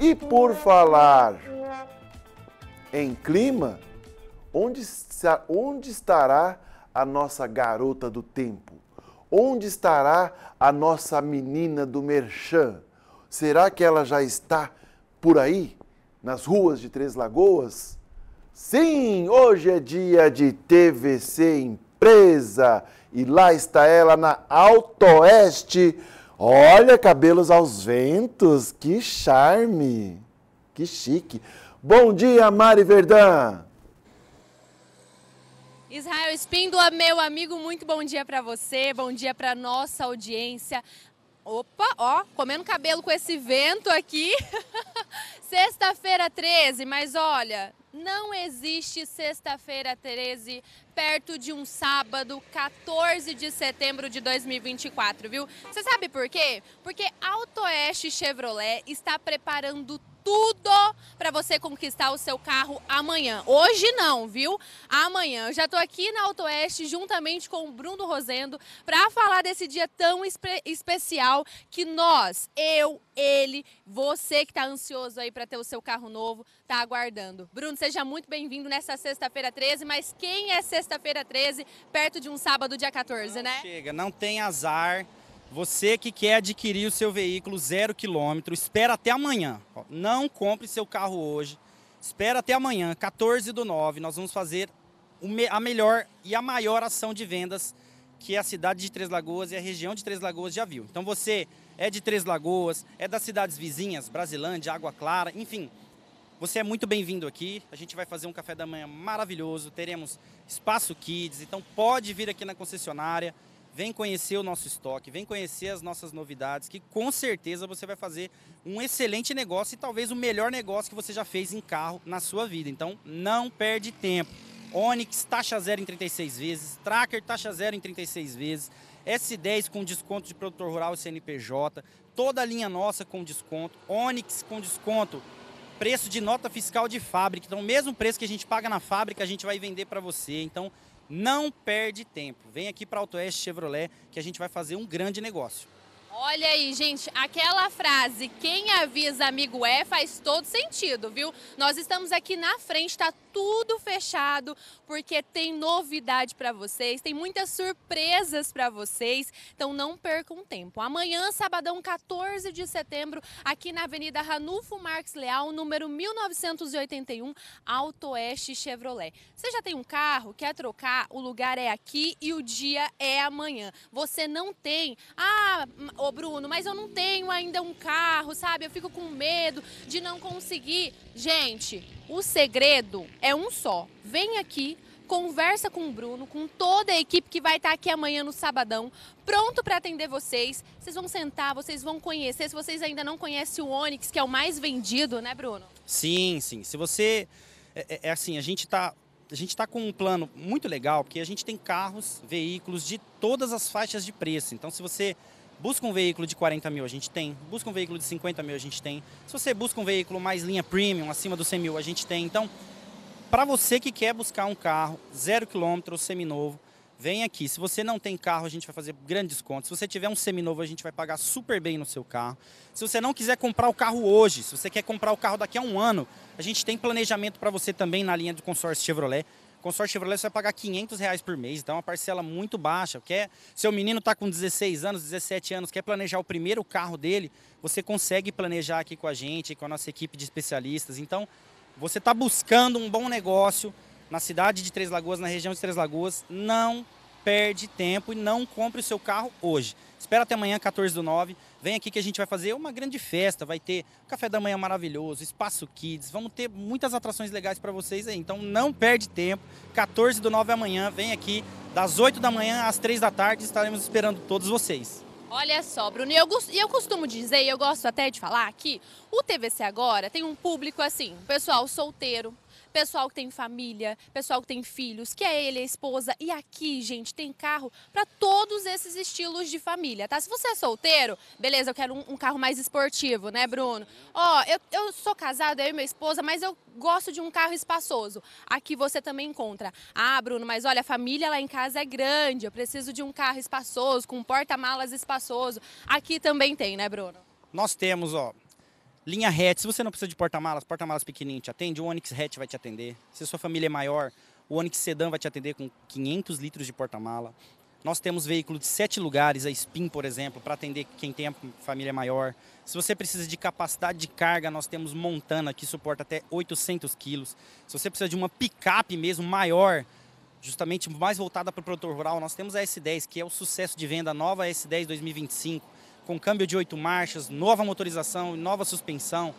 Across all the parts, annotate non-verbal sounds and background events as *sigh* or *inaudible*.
E por falar em clima, onde, onde estará a nossa garota do tempo? Onde estará a nossa menina do merchan? Será que ela já está por aí, nas ruas de Três Lagoas? Sim, hoje é dia de TVC Empresa e lá está ela na Alto Oeste Olha, cabelos aos ventos, que charme, que chique. Bom dia, Mari Verdã. Israel Espíndola, meu amigo, muito bom dia para você, bom dia para nossa audiência. Opa, ó, comendo cabelo com esse vento aqui. *laughs* Sexta-feira 13, mas olha, não existe sexta-feira 13 perto de um sábado, 14 de setembro de 2024, viu? Você sabe por quê? Porque Alto Chevrolet está preparando tudo tudo para você conquistar o seu carro amanhã. Hoje não, viu? Amanhã. Eu já estou aqui na Autoeste juntamente com o Bruno Rosendo para falar desse dia tão espe especial que nós, eu, ele, você que está ansioso aí para ter o seu carro novo, está aguardando. Bruno, seja muito bem-vindo nessa sexta-feira 13, mas quem é sexta-feira 13 perto de um sábado dia 14, não né? Chega, não tem azar você que quer adquirir o seu veículo zero quilômetro, espera até amanhã. Não compre seu carro hoje. Espera até amanhã, 14 do 9. Nós vamos fazer a melhor e a maior ação de vendas que a cidade de Três Lagoas e a região de Três Lagoas já viu. Então você é de Três Lagoas, é das cidades vizinhas, Brasilândia, Água Clara, enfim. Você é muito bem-vindo aqui. A gente vai fazer um café da manhã maravilhoso. Teremos espaço kids, então pode vir aqui na concessionária. Vem conhecer o nosso estoque, vem conhecer as nossas novidades, que com certeza você vai fazer um excelente negócio e talvez o melhor negócio que você já fez em carro na sua vida. Então, não perde tempo. Onix taxa zero em 36 vezes, Tracker taxa zero em 36 vezes, S10 com desconto de produtor rural e CNPJ, toda a linha nossa com desconto, Onix com desconto, preço de nota fiscal de fábrica. Então, mesmo preço que a gente paga na fábrica, a gente vai vender para você. Então, não perde tempo. Vem aqui para a Autoeste Chevrolet que a gente vai fazer um grande negócio. Olha aí, gente, aquela frase, quem avisa amigo é, faz todo sentido, viu? Nós estamos aqui na frente, está tudo fechado, porque tem novidade para vocês, tem muitas surpresas para vocês, então não percam tempo. Amanhã, sabadão 14 de setembro, aqui na Avenida Ranulfo Marques Leal, número 1981, Alto Oeste Chevrolet. Você já tem um carro, quer trocar, o lugar é aqui e o dia é amanhã. Você não tem, ah, Bruno, mas eu não tenho ainda um carro, sabe? Eu fico com medo de não conseguir. Gente, o segredo é um só. Vem aqui, conversa com o Bruno, com toda a equipe que vai estar aqui amanhã no sabadão, pronto para atender vocês. Vocês vão sentar, vocês vão conhecer. Se vocês ainda não conhecem o Onix, que é o mais vendido, né, Bruno? Sim, sim. Se você é, é, é assim, a gente está a gente está com um plano muito legal, porque a gente tem carros, veículos de todas as faixas de preço. Então, se você busca um veículo de 40 mil, a gente tem. Busca um veículo de 50 mil, a gente tem. Se você busca um veículo mais linha premium, acima dos 100 mil, a gente tem. Então, para você que quer buscar um carro zero quilômetro, seminovo, Vem aqui. Se você não tem carro, a gente vai fazer grandes desconto. Se você tiver um seminovo, a gente vai pagar super bem no seu carro. Se você não quiser comprar o carro hoje, se você quer comprar o carro daqui a um ano, a gente tem planejamento para você também na linha do consórcio Chevrolet. Consórcio Chevrolet você vai pagar 500 reais por mês, então é uma parcela muito baixa. Quer, seu menino está com 16 anos, 17 anos, quer planejar o primeiro carro dele, você consegue planejar aqui com a gente, com a nossa equipe de especialistas. Então, você está buscando um bom negócio, na cidade de Três Lagoas, na região de Três Lagoas, não perde tempo e não compre o seu carro hoje. Espera até amanhã, 14 do 9. Vem aqui que a gente vai fazer uma grande festa. Vai ter café da manhã maravilhoso, espaço kids. Vamos ter muitas atrações legais para vocês aí. Então não perde tempo. 14 do 9 amanhã, vem aqui das 8 da manhã às 3 da tarde. Estaremos esperando todos vocês. Olha só, Bruno, e eu, eu, costumo dizer, e eu gosto até de falar que o TVC agora tem um público assim, pessoal solteiro, pessoal que tem família, pessoal que tem filhos, que é ele, a esposa. E aqui, gente, tem carro para todos esses estilos de família, tá? Se você é solteiro, beleza, eu quero um, um carro mais esportivo, né, Bruno? Ó, eu, eu sou casado eu e minha esposa, mas eu gosto de um carro espaçoso. Aqui você também encontra. Ah, Bruno, mas olha, a família lá em casa é grande, eu preciso de um carro espaçoso, com porta-malas espaçoso. Aqui também tem, né, Bruno? Nós temos, ó, Linha hatch, se você não precisa de porta-malas, porta-malas pequenininho te atende, o Onix hatch vai te atender. Se sua família é maior, o Onix Sedan vai te atender com 500 litros de porta-mala. Nós temos veículo de sete lugares, a Spin, por exemplo, para atender quem tem a família maior. Se você precisa de capacidade de carga, nós temos Montana, que suporta até 800 quilos. Se você precisa de uma picape mesmo maior, justamente mais voltada para o produtor rural, nós temos a S10, que é o sucesso de venda, a nova S10 2025 com câmbio de oito marchas, nova motorização, nova suspensão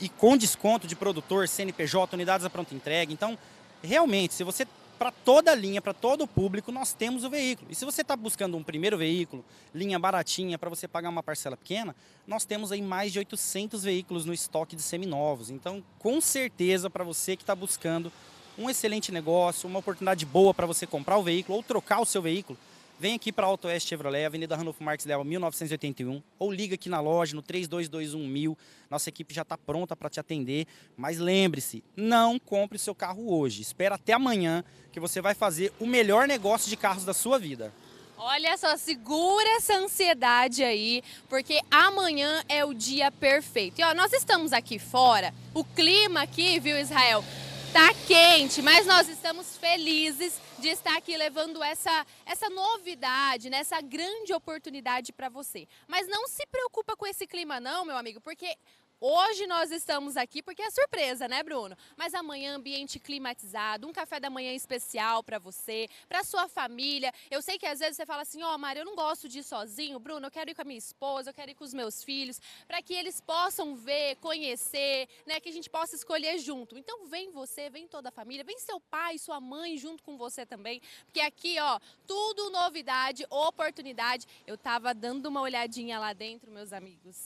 e com desconto de produtor, CNPJ, unidades à pronta entrega. Então, realmente, se você para toda a linha, para todo o público, nós temos o veículo. E se você está buscando um primeiro veículo, linha baratinha, para você pagar uma parcela pequena, nós temos aí mais de 800 veículos no estoque de seminovos. Então, com certeza, para você que está buscando um excelente negócio, uma oportunidade boa para você comprar o veículo ou trocar o seu veículo, Vem aqui para Auto Oeste Chevrolet, Avenida Ranulfo Marques Leal, 1981, ou liga aqui na loja no 3221000. Nossa equipe já está pronta para te atender. Mas lembre-se, não compre o seu carro hoje. Espera até amanhã que você vai fazer o melhor negócio de carros da sua vida. Olha só, segura essa ansiedade aí, porque amanhã é o dia perfeito. E ó, nós estamos aqui fora, o clima aqui, viu, Israel? Está quente, mas nós estamos felizes de estar aqui levando essa, essa novidade, né? essa grande oportunidade para você. Mas não se preocupa com esse clima não, meu amigo, porque Hoje nós estamos aqui porque é surpresa, né, Bruno? Mas amanhã ambiente climatizado, um café da manhã especial para você, para sua família. Eu sei que às vezes você fala assim: "Ó, oh, eu não gosto de ir sozinho, Bruno, eu quero ir com a minha esposa, eu quero ir com os meus filhos", para que eles possam ver, conhecer, né, que a gente possa escolher junto. Então vem você, vem toda a família, vem seu pai, sua mãe junto com você também, porque aqui, ó, tudo novidade, oportunidade. Eu tava dando uma olhadinha lá dentro, meus amigos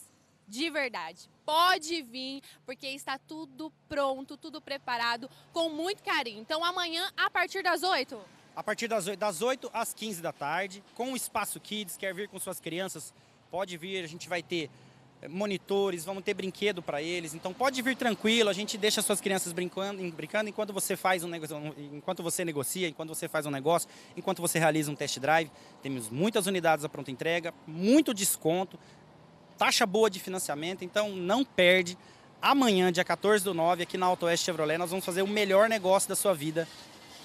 de verdade. Pode vir, porque está tudo pronto, tudo preparado, com muito carinho. Então amanhã, a partir das 8. A partir das 8, das 8 às 15 da tarde, com o Espaço Kids, quer vir com suas crianças, pode vir, a gente vai ter eh, monitores, vamos ter brinquedo para eles. Então pode vir tranquilo, a gente deixa suas crianças brincando, brincando enquanto você faz um negócio, enquanto você negocia, enquanto você faz um negócio, enquanto você realiza um test drive. Temos muitas unidades à pronta entrega, muito desconto taxa boa de financiamento, então não perde. Amanhã, dia 14 do 9, aqui na Auto Oeste Chevrolet, nós vamos fazer o melhor negócio da sua vida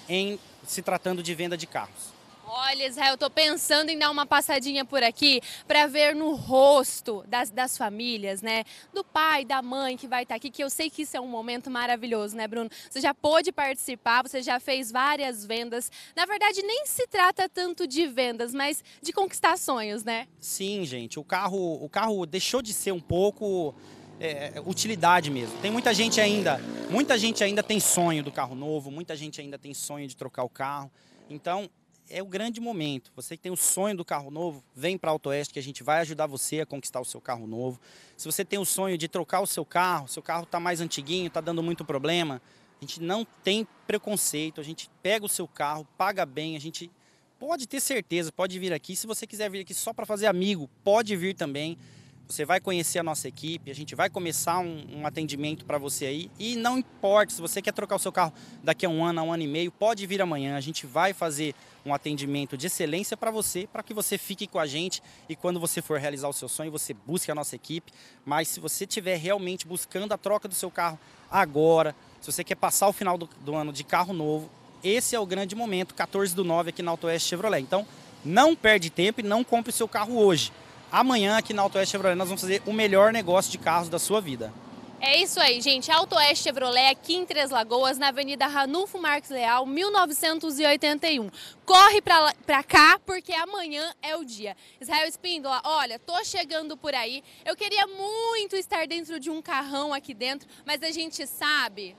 em se tratando de venda de carros. Olha, Israel, eu estou pensando em dar uma passadinha por aqui para ver no rosto das, das famílias, né? Do pai, da mãe que vai estar tá aqui, que eu sei que isso é um momento maravilhoso, né, Bruno? Você já pôde participar, você já fez várias vendas. Na verdade, nem se trata tanto de vendas, mas de conquistar sonhos, né? Sim, gente. O carro, o carro deixou de ser um pouco é, utilidade mesmo. Tem muita gente ainda, muita gente ainda tem sonho do carro novo, muita gente ainda tem sonho de trocar o carro. Então, é o grande momento. Você que tem o sonho do carro novo, vem para a Autoeste que a gente vai ajudar você a conquistar o seu carro novo. Se você tem o sonho de trocar o seu carro, seu carro está mais antiguinho, está dando muito problema, a gente não tem preconceito, a gente pega o seu carro, paga bem, a gente pode ter certeza, pode vir aqui. Se você quiser vir aqui só para fazer amigo, pode vir também. Você vai conhecer a nossa equipe, a gente vai começar um, um atendimento para você aí. E não importa, se você quer trocar o seu carro daqui a um ano, a um ano e meio, pode vir amanhã. A gente vai fazer um atendimento de excelência para você, para que você fique com a gente e quando você for realizar o seu sonho, você busque a nossa equipe. Mas se você estiver realmente buscando a troca do seu carro agora, se você quer passar o final do, do ano de carro novo, esse é o grande momento, 14 do 9 aqui na Autoeste Chevrolet. Então, não perde tempo e não compre o seu carro hoje. Amanhã aqui na Auto West Chevrolet nós vamos fazer o melhor negócio de carros da sua vida. É isso aí, gente. Alto Oeste Chevrolet aqui em Três Lagoas, na Avenida Ranulfo Marques Leal, 1981. Corre pra, lá, pra cá, porque amanhã é o dia. Israel Espíndola, olha, tô chegando por aí. Eu queria muito estar dentro de um carrão aqui dentro, mas a gente sabe,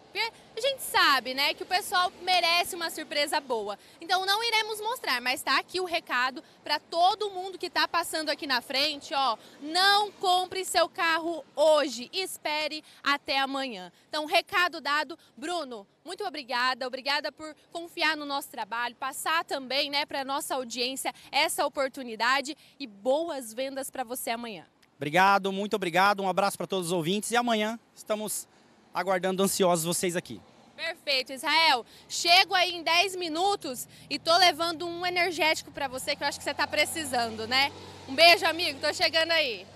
a gente sabe, né, que o pessoal merece uma surpresa boa. Então não iremos mostrar, mas tá aqui o recado para todo mundo que tá passando aqui na frente, ó. Não compre seu carro hoje, espere até amanhã. Então, recado dado. Bruno, muito obrigada. Obrigada por confiar no nosso trabalho, passar também né, para a nossa audiência essa oportunidade e boas vendas para você amanhã. Obrigado, muito obrigado. Um abraço para todos os ouvintes e amanhã estamos aguardando ansiosos vocês aqui. Perfeito, Israel. Chego aí em 10 minutos e tô levando um energético para você que eu acho que você tá precisando, né? Um beijo, amigo. Tô chegando aí.